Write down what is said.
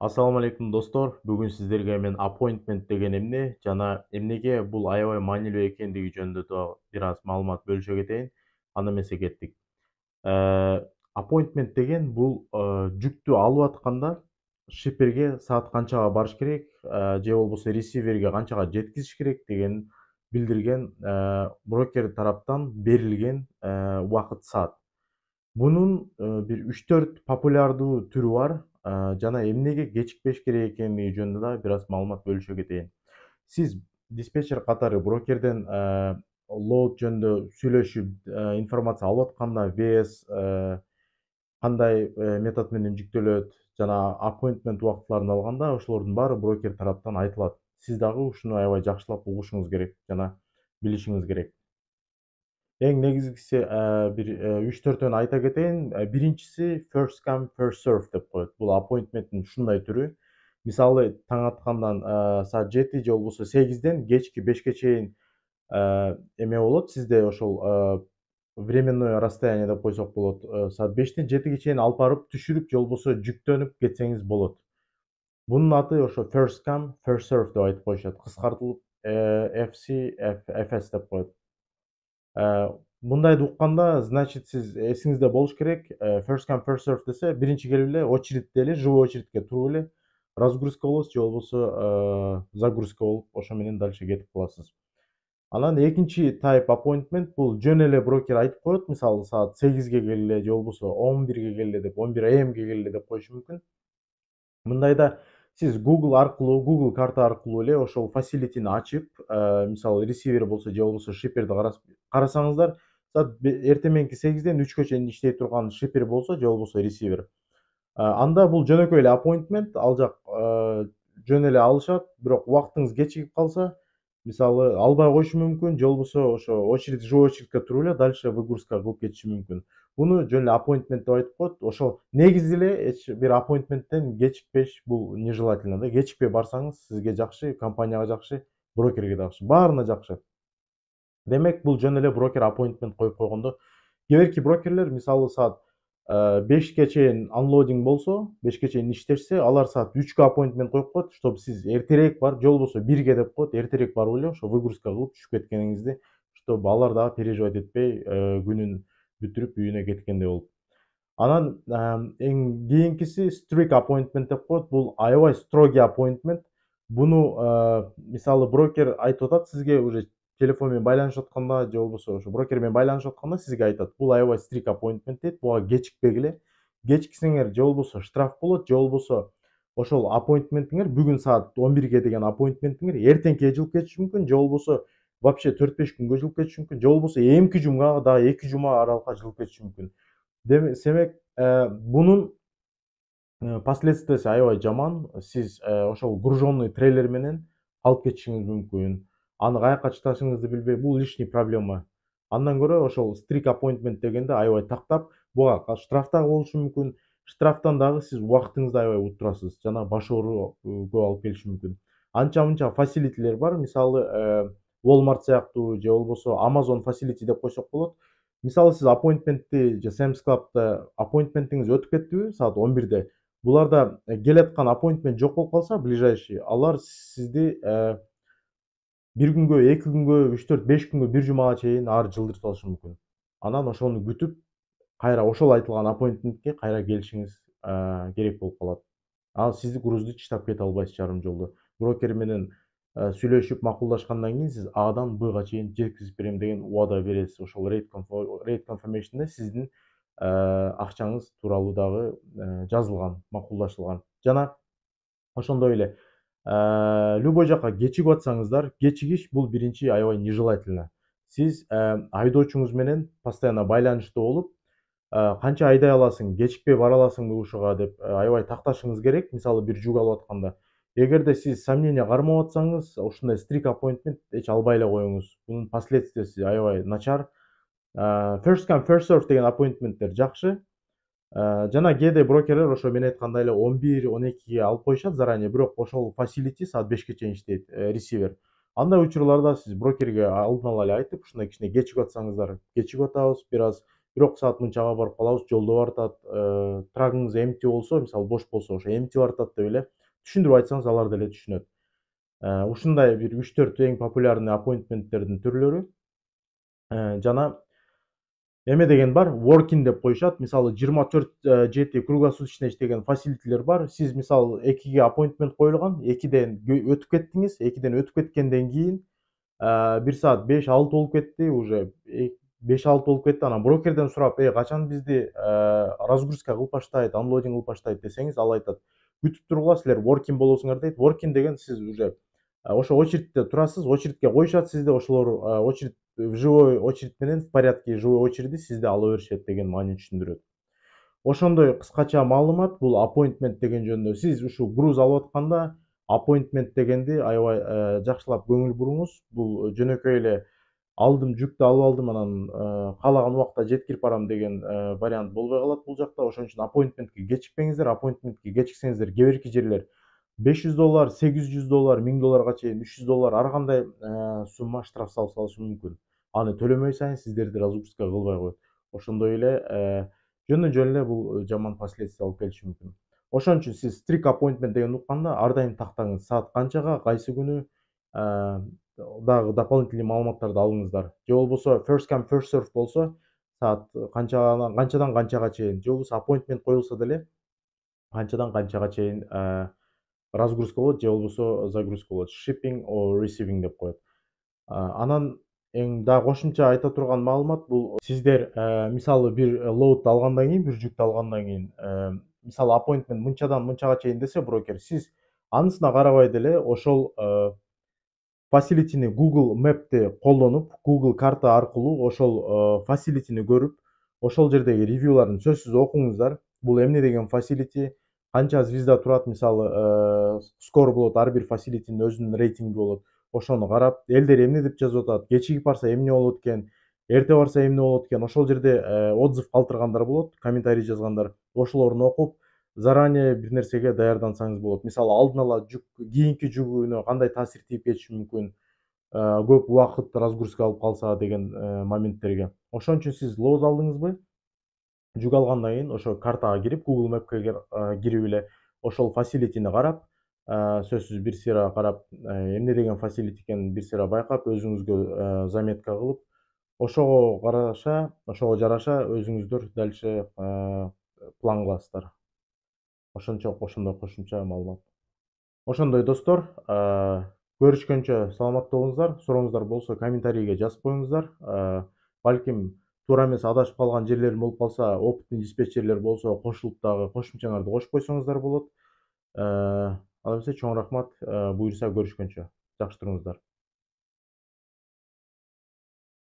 алейкум, достор бүгін сіздерге мен appointment деген эмне жана эмнеге бул аябай маанилүү экендиги жөнүндө бир аз маалымат бөлүшө кетейин анда эмесе кеттик э, appointment деген бул э, жүктү алып атканда шиперге саат канчага барыш керек э, же болбосо ресиверге канчага жеткизиш керек деген билдирген брокер тараптан берилген убакыт саат бунун бир үч төрт популярдуу түрү бар жана эмнеге кечикпеш керек экендиги жөнүндө дагы бир аз маалымат бөлүшө кетейин сиз диспетчер катары брокерден лоуд жөнүндө сүйлөшүп информация алып атканда вес кандай э, метод менен жүктөлөт жана аппойнтмент убактыларын алганда ошолордун баары брокер тараптан айтылат сиз дагы ушуну аябай жакшылап угушуңуз керек жана билишиңиз керек Ең негізгісі бір үш төртеуін айта кетейін биринчиси first come first serve деп коет бул аппоинтменттин ушундай түрү мисалы таң аткандан саат жети же болбосо сегизден кечки бешке чейин эме болот сизде ошол временное расстояние деп койсок болот саат бештен жетиге чейин алып барып түшүрүп же болбосо жүктөнүп кетсеңиз болот бунун аты ошо first come first serve деп айтып коюшат кыскартылып fc fs деп коет Э, мындайды укканда значит сиз эсиңизде болуш керек э, first come first serve десе биринчи келип эле очередьте эле живой очередьке туруп эле разгрузка болосуз же болбосо э, загрузка болуп ошо менен дальше кетип каласыз анан экинчи тайп appointment бул жөн эле брокер айтып коет мисалы саат сегизге келе эле же болбосо он бирге келле деп он бир эмге келле деп коюшу мүмкүн мындайда сиз google аркылуу google карта аркылуу эле ошол фасилитини ачып мисалы ресивер болсо же болбосо шиперди қарасаңыздар мененки сегизден үчкө чейин иштей турган шипер болсо же болбосо ресивер анда бул жөнөкөй эле аппоинтмент ал жак жөн эле алышат бирок убактыңыз кечигип калса мисалы албай коюшу мүмкүн же болбосо ошо очередь живой очередьке туруп эле дальше выгрузка кылып кетиши мүмкүн буну жөн эле аппоинтмент деп айтып коет ошол негизи эле эч бир аппоинтменттен кечикпеш бул нежелательно да кечикпей барсаңыз сизге жакшы компанияга жакшы брокерге жакшы баарына жакшы демек бұл жөн эле брокер аппоинтмент коюп койгондо кээ бирки брокерлер мисалы саат э, бешке чейин анлодинг болсо бешке чейин иштешсе алар саат үчкө аппоинтмент коюп коет чтобы сиз эртерээк барып же болбосо бирге деп коет эртерээк барып эле ошо выгрузка кылып түшүп кеткениңизди чтобы алар дагы переживать этпей э, күнүн бүтүрүп үйүнө кеткендей болуп анан эң кийинкиси стрик аппоинтмент деп коет бул аябай строгий аппоинтмент буну э, мисалы брокер айтып атат сизге уже телефонмен байланышып жатқанда же болбосо ошо брокермен байланышып жатканда сизге айтат бул аябай стрик аппоинтмент дейт буга кечикпегиле кечиксеңер же болбосо штраф болот же болбосо ошол аппоинтментиңер бүгүн саат он бирге деген аппоинтментиңер эртеңкиге жылып кетиши мүмкүн же болбосо вообще төрт беш күнгө жылып кетиши мүмкүн же болбосо эмки жумгага дагы эки жума аралыкка жылып кетиши мүмкүн демек э, бунун э, последствиясы аябай жаман сиз э, ошол груженный трейлер менен алып кетишиңиз мүмкүн аны каяка чыташыңызды билбей бул лишний проблема андан көрө ошол стрик аппоинтмент дегенде аябай тактап буга штраф дагы болушу мүмкүн штрафтан дагы сиз убактыңызды аябай уттурасыз жана баш ооруга алып келиши мүмкүн анча мынча фасилитилер бар мисалы э, walmart сыяктуу же болбосо amazon facility деп койсок болот мисалы сиз аппоинтментти же сэмс клабда аппоинтментиңиз өтүп кеттиби саат он бирде буларда э, аткан аппоинтмент жок болуп калса ближайший алар сизди э, бир күнгө эки күнгө үч төрт беш күнгө бир жумага чейин ар жылдырып салышы мүмкүн анан ошону күтүп кайра ошол айтылган аппоинтментке кайра келишиңиз керек болуп калат ал сизди грузду чыштап кете албайсыз жарым жолдо брокер менен сүйлөшүп макулдашкандан кийин сиз адан бга чейин жеткизип берем деген убада бересиз ошол рейд конфирмейшнде сиздин акчаңыз тууралуу дагы жазылган макулдашылган жана ошондой эле ә, любой жаққа кечігіп жатсаңыздар кечігіш бұл бірінші аябай нежелательно Сіз ә, э, айдоочуңуз менен постоянно байланышта болып ә, э, канча айдай аласың кечикпей бара аласыңбы ушуга деп аябай тақташыңыз керек мисалы бир жүк алып атканда эгерде сиз сомнение кармап атсаңыз ушундай стрик аппоинтмент эч албай эле коюңуз бунун последствиясы аябай начар first come first serve деген аппоинтменттер жакшы Э, жана кээде брокерлер ошо мен айткандай эле он бир он экиге алып коюшат заранее бирок ошол фасилити саат бешке чейин иштейт ресивер э, андай учурларда сиз брокерге алдын ала эле айтып ушундай кичине кечигип атсаңыздар кечигип атабыз бир аз бирок саат мынчага барып калабыз жолдо баратат э, трагыңыз эмти болсо мисалы бош болсо ошо эмти баратат деп эле түшүндүрүп айтсаңыз алар деле түшүнөт ушундай бир үч төрт эң популярный аппоинтменттердин түрлөрү жана эме деген бар воркин деп коюшат мисалы жыйырма төрт э, жети круглосуточно иштеген фасилитилер бар сиз мисалы экиге аппоинтмент коюлган экиден өтүп кеттиңиз экиден өтүп кеткенден кийин э, бир саат беш алты болуп кетти уже э, беш алты болуп кетти анан брокерден сурап эй качан бизди разгрузка кылып баштайт анлодинг кылып баштайт десеңиз ал айтат күтүп тургула силер воркин болосуңар дейт воркин деген сиз уже ошо очередте э, турасыз очередке коюшат сизди ошолор очередь э, живой очередь менен в порядке живой очереди сизди ала беришет деген маанини түшүндүрөт ошондой кыскача маалымат бул аппоинтмент деген жөнүндө сиз ушул груз алып атканда аппоинтмент дегенди аябай э, жакшылап көңүл буруңуз бул жөнөкөй эле алдым жүктү алып алдым анан каалаган убакта жеткирип барам деген вариант болбой калат бул жакта ошон үчүн аппоинтментке кечикпеңиздер аппоинтментке кечиксеңиздер кээ бирки жерлер 500 доллар 800 доллар 1000 долларға чейін 300 доллар ар кандай ә, сумма штраф салып салышы мүмкін аны төлөмөй сайын сиздерди разгрузка кылбай коет ошондой эле жөндөн жөн эле бул жаман последствия алып келиши мүмкүн ошон үчүн сиз стрик appointment дегенди укканда ар дайым тактаңыз саат канчага кайсы күнү дагы дополнительный маалыматтарды алыңыздар же болбосо first come first serve болсо саат канчадан канчага чейин же болбосо appointment коюлса деле канчадан канчага чейин разгрузка болот же болбосо загрузка болот shipping or receiving деп коет анан эң дагы кошумча айта турган маалымат бул э, сиздер э, мисалы бир э, лоудду алгандан кийин бир жүктү алгандан кийин мисалы appointment мынчадан мынчага чейин десе брокер сиз анысына карабай деле ошол фасилитини google мэпти колдонуп google карта аркылуу ошол фасилитини көрүп ошол жердеги ревьюларын сөзсүз окуңуздар бул эмне деген фасилити канча звезда турат мисалы э, скор болот ар бир фасилитинин өзүнүн рейтинги болот ошону карап элдер эмне деп жазып атат кечигип барса эмне болот экен эрте барса эмне болот экен ошол жерде э, отзыв калтыргандар болот комментарий жазгандар ошолорун окуп заранее бир нерсеге даярдансаңыз болот мисалы алдын ала жүк кийинки жүгүүнө кандай таасир тийип кетиши мүмкүн э, көп убакыт разгрузка алып калса деген моменттерге ошон үчүн сиз лоз алдыңызбы жүк алгандан кийин ошо картага кирип google мэпке кирип эле ошол фасилитини карап сөзсүз бир сыйра карап эмне деген фасилити экенин бир сыйра байкап өзүңүзгө заметка кылып ошого караша ошого жараша өзүңүздөр дальше план кыласыздар ошончо ошондой кошумча маалымат ошондой достор көрүшкөнчө саламат болуңуздар сурооңуздар болсо комментарийге жазып коюңуздар балким тура емес адасып қалған жерлерім болып қалса опытный диспетчерлер болса қошылыптағы қосымшаңарды қосып қойсаңыздар болады э, ал эмесе чоң рахмат э, бұйырса көрүшкөнчө жақсы тұрыңыздар